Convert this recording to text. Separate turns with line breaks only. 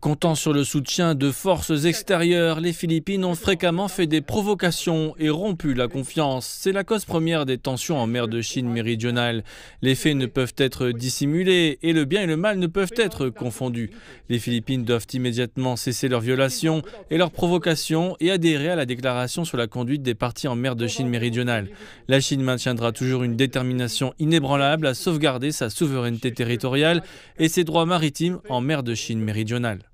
Comptant sur le soutien de forces extérieures, les Philippines ont fréquemment fait des provocations et rompu la confiance. C'est la cause première des tensions en mer de Chine méridionale. Les faits ne peuvent être dissimulés et le bien et le mal ne peuvent être confondus. Les Philippines doivent immédiatement cesser leurs violations et leurs provocations et adhérer à la déclaration sur la conduite des parties en mer de Chine méridionale. La Chine maintiendra toujours une détermination inébranlable à sauvegarder sa souveraineté territoriale et ses droits maritimes en mer de Chine méridionale.